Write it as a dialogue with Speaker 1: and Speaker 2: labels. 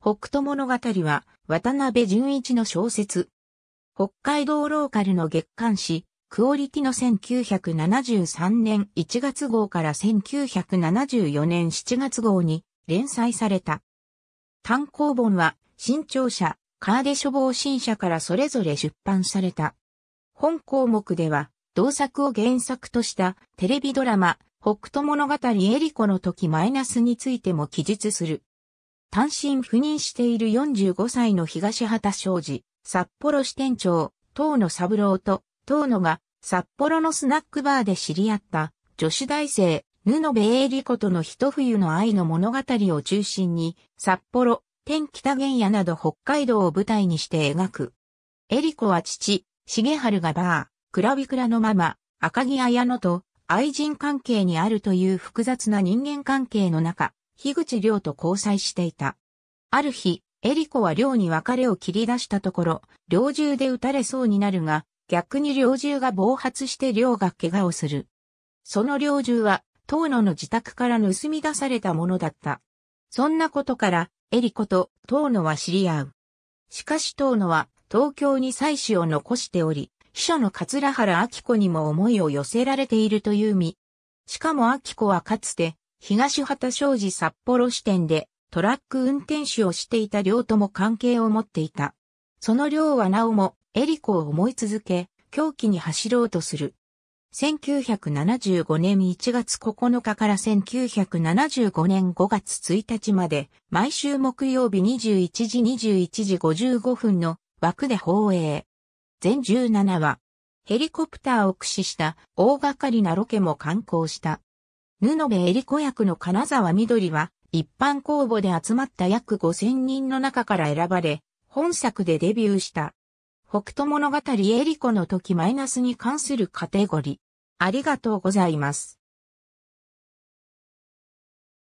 Speaker 1: 北斗物語は渡辺淳一の小説。北海道ローカルの月刊誌、クオリティの1973年1月号から1974年7月号に連載された。単行本は新潮社、カーデ処方新社からそれぞれ出版された。本項目では、同作を原作としたテレビドラマ、北斗物語エリコの時マイナスについても記述する。単身赴任している45歳の東畑昌事、札幌支店長、東野三郎と、東野が札幌のスナックバーで知り合った女子大生、布部英理子との一冬の愛の物語を中心に、札幌、天北原野など北海道を舞台にして描く。エリコは父、重春がバー、クラビクラのママ、赤木綾乃と愛人関係にあるという複雑な人間関係の中、樋口亮と交際していた。ある日、エリコは亮に別れを切り出したところ、猟銃で撃たれそうになるが、逆に猟銃が暴発して亮が怪我をする。その猟銃は、遠野の自宅から盗み出されたものだった。そんなことから、エリコと遠野は知り合う。しかし遠野は、東京に妻子を残しており、秘書の桂原明子にも思いを寄せられているという身。しかも明子はかつて、東畑商事札幌支店でトラック運転手をしていた両とも関係を持っていた。その両はなおもエリコを思い続け、狂気に走ろうとする。1975年1月9日から1975年5月1日まで、毎週木曜日21時21時55分の枠で放映。全17話。ヘリコプターを駆使した大掛かりなロケも観光した。布部エリ子役の金沢緑は、一般公募で集まった約5000人の中から選ばれ、本作でデビューした。北斗物語エリコの時マイナスに関するカテゴリー。ありがとうございます。